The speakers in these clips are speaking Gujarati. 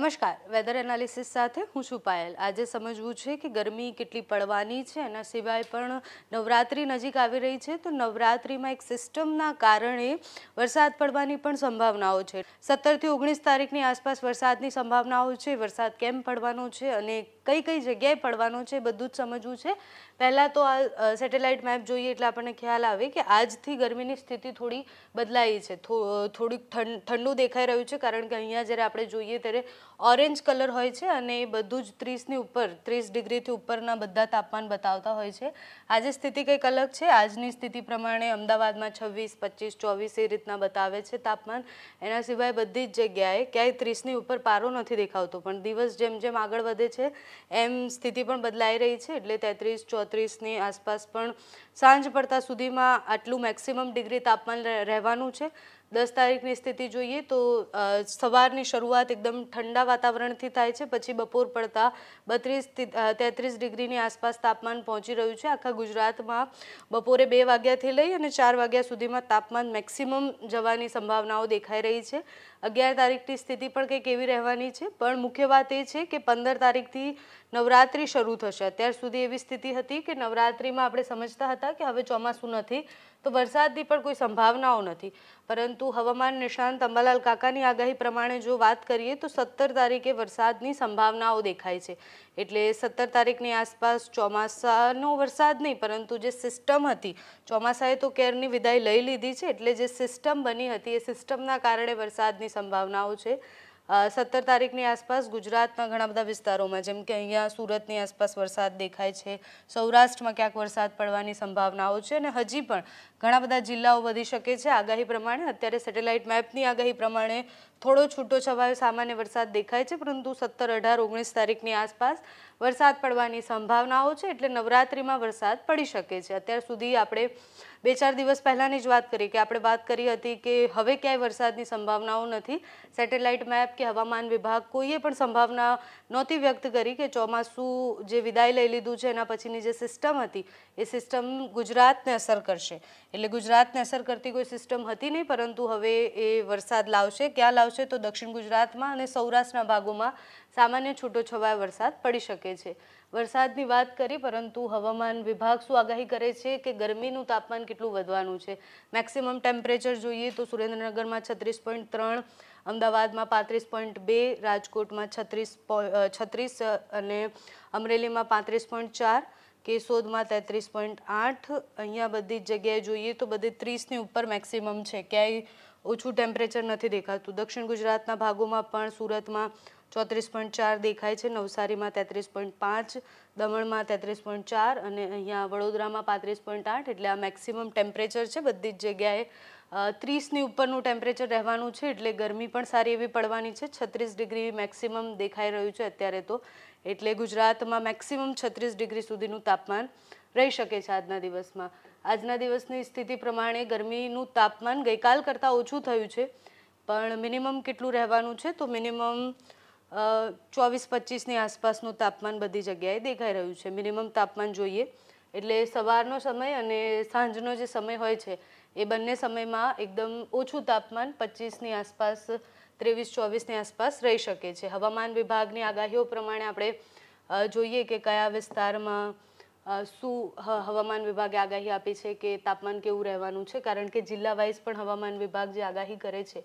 નમસ્કાર વેધર એનાલિસિસ સાથે હું છું પાયલ આજે સમજવું છે કે ગરમી કેટલી પડવાની છે એના સિવાય પણ નવરાત્રિ નજીક આવી રહી છે તો નવરાત્રિમાં એક સિસ્ટમના કારણે વરસાદ પડવાની પણ સંભાવનાઓ છે સત્તરથી ઓગણીસ તારીખની આસપાસ વરસાદની સંભાવનાઓ છે વરસાદ કેમ પડવાનો છે અને કઈ કઈ જગ્યાએ પડવાનો છે બધું જ સમજવું છે પહેલાં તો આ સેટેલાઇટ મેપ જોઈએ એટલે આપણને ખ્યાલ આવે કે આજથી ગરમીની સ્થિતિ થોડી બદલાઈ છે થોડીક ઠંડુ દેખાઈ રહ્યું છે કારણ કે અહીંયા જ્યારે આપણે જોઈએ ત્યારે ઓરેન્જ કલર હોય છે અને એ બધું જ ત્રીસની ઉપર ત્રીસ ડિગ્રીથી ઉપરના બધા તાપમાન બતાવતા હોય છે આજે સ્થિતિ કંઈક અલગ છે આજની સ્થિતિ પ્રમાણે અમદાવાદમાં છવ્વીસ પચીસ ચોવીસ એ રીતના બતાવે છે તાપમાન એના સિવાય બધી જ જગ્યાએ ક્યાંય ત્રીસની ઉપર પારો નથી દેખાવતો પણ દિવસ જેમ જેમ આગળ વધે છે એમ સ્થિતિ પણ બદલાઈ રહી છે એટલે તેત્રીસ ચોત્રીસ ચોત્રીસની આસપાસ પણ સાંજ પડતા સુધીમાં આટલું મેક્સિમમ ડિગ્રી તાપમાન રહેવાનું છે દસ તારીખની સ્થિતિ જોઈએ તો સવારની શરૂઆત એકદમ ઠંડા વાતાવરણથી થાય છે પછી બપોર પડતા બત્રીસ તેત્રીસ ડિગ્રીની આસપાસ તાપમાન પહોંચી રહ્યું છે આખા ગુજરાતમાં બપોરે બે વાગ્યાથી લઈ અને ચાર વાગ્યા સુધીમાં તાપમાન મેક્સિમમ જવાની સંભાવનાઓ દેખાઈ રહી છે અગિયાર તારીખની સ્થિતિ પણ કંઈક એવી રહેવાની છે પણ મુખ્ય વાત એ છે કે પંદર તારીખથી નવરાત્રિ શરૂ થશે અત્યાર સુધી એવી સ્થિતિ હતી કે નવરાત્રિમાં આપણે સમજતા હતા કે હવે ચોમાસું નથી તો વરસાદની પણ કોઈ સંભાવનાઓ નથી પરંતુ હવામાન નિષ્ણાંત અંબાલાલ કાકાની આગાહી પ્રમાણે જો વાત કરીએ તો સત્તર તારીખે વરસાદની સંભાવનાઓ દેખાય છે એટલે સત્તર તારીખની આસપાસ ચોમાસાનો વરસાદ નહીં પરંતુ જે સિસ્ટમ હતી ચોમાસાએ તો કેરની વિદાય લઈ લીધી છે એટલે જે સિસ્ટમ બની હતી એ સિસ્ટમના કારણે વરસાદની સંભાવનાઓ છે સત્તર તારીખની આસપાસ ગુજરાતના ઘણા બધા વિસ્તારોમાં જેમ કે અહીંયા સુરતની આસપાસ વરસાદ દેખાય છે સૌરાષ્ટ્રમાં ક્યાંક વરસાદ પડવાની સંભાવનાઓ છે અને હજી પણ ઘણા બધા જિલ્લાઓ વધી શકે છે આગાહી પ્રમાણે અત્યારે સેટેલાઇટ મેપની આગાહી પ્રમાણે થોડો છૂટો છવાયો સામાન્ય વરસાદ દેખાય છે પરંતુ સત્તર અઢાર ઓગણીસ તારીખની આસપાસ વરસાદ પડવાની સંભાવનાઓ છે એટલે નવરાત્રિમાં વરસાદ પડી શકે છે અત્યાર સુધી આપણે બે ચાર દિવસ પહેલાંની જ વાત કરી કે આપણે વાત કરી હતી કે હવે ક્યાંય વરસાદની સંભાવનાઓ નથી સેટેલાઇટ મેપ કે હવામાન વિભાગ કોઈએ પણ સંભાવના નહોતી વ્યક્ત કરી કે ચોમાસું જે વિદાય લઈ લીધું છે એના પછીની જે સિસ્ટમ હતી એ સિસ્ટમ ગુજરાતને અસર કરશે એટલે ગુજરાતને અસર કરતી કોઈ સિસ્ટમ હતી નહીં પરંતુ હવે એ વરસાદ લાવશે ક્યાં લાવશે તો દક્ષિણ ગુજરાતમાં અને સૌરાષ્ટ્રના ભાગોમાં સામાન્ય છૂટો છવાય વરસાદ પડી શકે છે વરસાદની વાત કરી પરંતુ હવામાન વિભાગ શું આગાહી કરે છે કે ગરમીનું તાપમાન કેટલું વધવાનું છે મેક્સિમમ ટેમ્પરેચર જોઈએ તો સુરેન્દ્રનગરમાં છત્રીસ પોઈન્ટ ત્રણ અમદાવાદમાં પાંત્રીસ પોઈન્ટ બે રાજકોટમાં છત્રીસ છત્રીસ અને અમરેલીમાં પાંત્રીસ પોઈન્ટ ચાર કેશોદમાં તેત્રીસ પોઈન્ટ આઠ અહીંયા બધી જ જગ્યાએ જોઈએ તો બધે ત્રીસની ઉપર મેક્સિમમ છે ક્યાંય ઓછું ટેમ્પરેચર નથી દેખાતું દક્ષિણ ગુજરાતના ભાગોમાં પણ સુરતમાં ચોત્રીસ પોઈન્ટ ચાર દેખાય છે નવસારીમાં તેત્રીસ પોઈન્ટ પાંચ દમણમાં તેત્રીસ પોઈન્ટ ચાર અને અહીંયા વડોદરામાં પાંત્રીસ પોઈન્ટ આઠ એટલે આ મેક્સિમમ ટેમ્પરેચર છે બધી જ જગ્યાએ ત્રીસની ઉપરનું ટેમ્પરેચર રહેવાનું છે એટલે ગરમી પણ સારી એવી પડવાની છે છત્રીસ ડિગ્રી મેક્સિમમ દેખાઈ રહ્યું છે અત્યારે તો એટલે ગુજરાતમાં મેક્સિમમ છત્રીસ ડિગ્રી સુધીનું તાપમાન રહી શકે છે આજના દિવસમાં આજના દિવસની સ્થિતિ પ્રમાણે ગરમીનું તાપમાન ગઈકાલ કરતાં ઓછું થયું છે પણ મિનિમમ કેટલું રહેવાનું છે તો મિનિમમ ચોવીસ પચીસની આસપાસનું તાપમાન બધી જગ્યાએ દેખાઈ રહ્યું છે મિનિમમ તાપમાન જોઈએ એટલે સવારનો સમય અને સાંજનો જે સમય હોય છે એ બંને સમયમાં એકદમ ઓછું તાપમાન પચીસની આસપાસ ત્રેવીસ ચોવીસની આસપાસ રહી શકે છે હવામાન વિભાગની આગાહીઓ પ્રમાણે આપણે જોઈએ કે કયા વિસ્તારમાં શું હવામાન વિભાગે આગાહી આપી છે કે તાપમાન કેવું રહેવાનું છે કારણ કે જિલ્લા વાઇઝ પણ હવામાન વિભાગ જે આગાહી કરે છે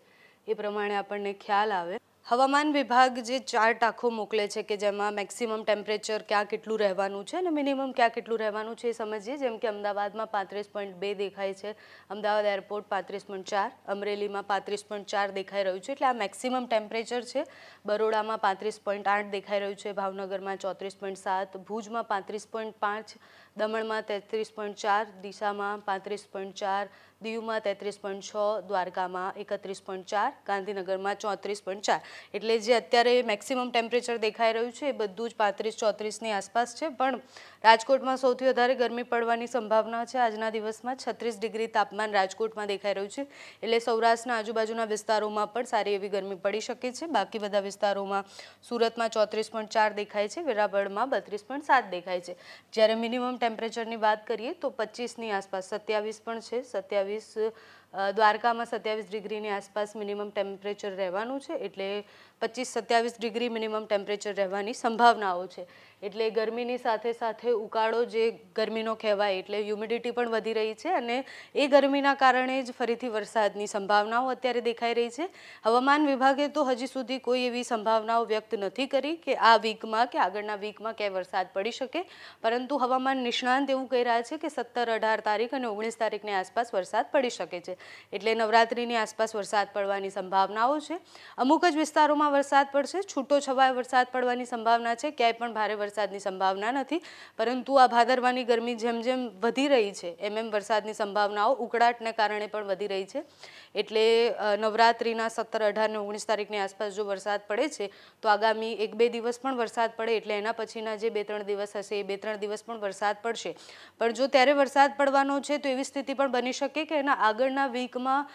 એ પ્રમાણે આપણને ખ્યાલ આવે હવામાન વિભાગ જે ચાર્ટ આખો મોકલે છે કે જેમાં મેક્સિમમ ટેમ્પરેચર ક્યાં કેટલું રહેવાનું છે અને મિનિમમ ક્યાં કેટલું રહેવાનું છે એ સમજીએ જેમ કે અમદાવાદમાં પાંત્રીસ પોઈન્ટ બે દેખાય છે અમદાવાદ એરપોર્ટ પાંત્રીસ પોઈન્ટ ચાર અમરેલીમાં પાંત્રીસ પોઈન્ટ ચાર દેખાઈ રહ્યું છે એટલે આ મેક્સિમમ ટેમ્પરેચર છે બરોડામાં પાંત્રીસ પોઈન્ટ આઠ દેખાઈ રહ્યું છે ભાવનગરમાં ચોત્રીસ પોઈન્ટ સાત ભુજમાં પાંત્રીસ પોઈન્ટ પાંચ દમણમાં તેત્રીસ પોઈન્ટ ચાર દિશામાં પાંત્રીસ પોઈન્ટ ચાર દીવમાં તેત્રીસ પોઈન્ટ છ દ્વારકામાં એકત્રીસ પોઈન્ટ ચાર ગાંધીનગરમાં ચોત્રીસ પોઈન્ટ ચાર એટલે જે અત્યારે મેક્સિમમ ટેમ્પરેચર દેખાઈ રહ્યું છે એ બધું જ પાંત્રીસ ચોત્રીસની આસપાસ છે પણ રાજકોટમાં સૌથી વધારે ગરમી પડવાની સંભાવના છે આજના દિવસમાં છત્રીસ ડિગ્રી તાપમાન રાજકોટમાં દેખાઈ રહ્યું છે એટલે સૌરાષ્ટ્રના આજુબાજુના વિસ્તારોમાં પણ સારી એવી ગરમી પડી શકે છે બાકી બધા વિસ્તારોમાં સુરતમાં ચોત્રીસ દેખાય છે વેરાવળમાં બત્રીસ દેખાય છે જ્યારે મિનિમમ ટેમ્પરેચરની વાત કરીએ તો પચીસની આસપાસ સત્યાવીસ પણ છે સત્યાવીસ દ્વારકામાં સત્યાવીસ ડિગ્રીની આસપાસ મિનિમમ ટેમ્પરેચર રહેવાનું છે એટલે પચીસ સત્યાવીસ ડિગ્રી મિનિમમ ટેમ્પરેચર રહેવાની સંભાવનાઓ છે એટલે ગરમીની સાથે સાથે ઉકાળો જે ગરમીનો કહેવાય એટલે હ્યુમિડિટી પણ વધી રહી છે અને એ ગરમીના કારણે જ ફરીથી વરસાદની સંભાવનાઓ અત્યારે દેખાઈ રહી છે હવામાન વિભાગે તો હજી સુધી કોઈ એવી સંભાવનાઓ વ્યક્ત નથી કરી કે આ વીકમાં કે આગળના વીકમાં ક્યાંય વરસાદ પડી શકે પરંતુ હવામાન નિષ્ણાંત એવું કહી રહ્યા છે કે સત્તર અઢાર તારીખ અને ઓગણીસ તારીખની આસપાસ વરસાદ પડી શકે છે એટલે નવરાત્રિની આસપાસ વરસાદ પડવાની સંભાવનાઓ છે અમુક જ વિસ્તારોમાં વરસાદ પડશે છૂટો છવાય વરસાદ પડવાની સંભાવના છે ક્યાંય પણ ભારે વરસાદની સંભાવના નથી પરંતુ આ ભાદરવાની ગરમી જેમ જેમ વધી રહી છે એમ એમ વરસાદની સંભાવનાઓ ઉકળાટને કારણે પણ વધી રહી છે એટલે નવરાત્રિના સત્તર અઢાર ને ઓગણીસ તારીખની આસપાસ જો વરસાદ પડે છે તો આગામી એક બે દિવસ પણ વરસાદ પડે એટલે એના પછીના જે બે ત્રણ દિવસ હશે એ બે ત્રણ દિવસ પણ વરસાદ પડશે પણ જો ત્યારે વરસાદ પડવાનો છે તો એવી સ્થિતિ પણ બની શકે કે એના આગળના વીકમાં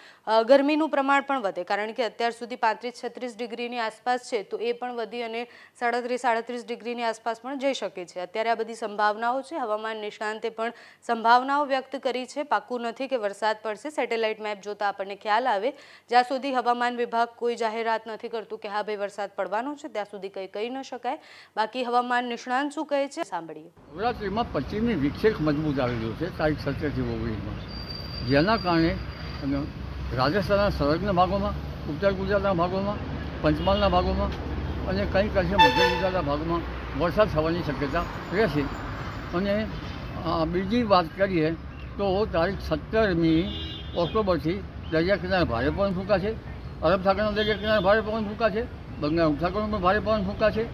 ગરમીનું પ્રમાણ પણ વધે કારણ કે અત્યાર સુધી પાંત્રીસ છત્રીસ ડિગ્રીની આસપાસ છે તો એ પણ વધી અને સાડત્રીસ સાડત્રીસ ડિગ્રીની આસપાસ પણ જઈ શકે છે અત્યારે આ બધી સંભાવનાઓ છે હવામાન નિષ્ણાંતે પણ સંભાવનાઓ વ્યક્ત કરી છે પાક્કું નથી કે વરસાદ પડશે સેટેલાઇટ મેપ જોતાં આપણને ખ્યાલ આવે જ્યાં સુધી હવામાન વિભાગ કોઈ જાહેરાત નથી કરતું કે હા ભાઈ વરસાદ પડવાનો છે ત્યાં સુધી કંઈ કહી ન શકાય બાકી હવામાન નિષ્ણાંત શું કહે છે સાંભળીએ નવરાત્રિમાં પશ્ચિમી વિક્ષેપ મજબૂત આવેલો છે તારીખ સત્યાથી ઓગણીસમાં જેના કારણે અને રાજસ્થાનના સરહદના ભાગોમાં ઉત્તર ગુજરાતના ભાગોમાં પંચમહાલના ભાગોમાં અને કંઈક અંશે મધ્ય ગુજરાતના ભાગમાં વરસાદ થવાની શક્યતા રહેશે અને બીજી વાત કરીએ તો તારીખ સત્તરમી ઓક્ટોબરથી દરિયા કિનારે ભારે પવન ફૂંકાશે અરબ ઠાકરના દરિયા કિનારે ભારે પવન ફૂંકાશે બંગાળ ઉપસાગરમાં પણ ભારે પવન ફૂંકાશે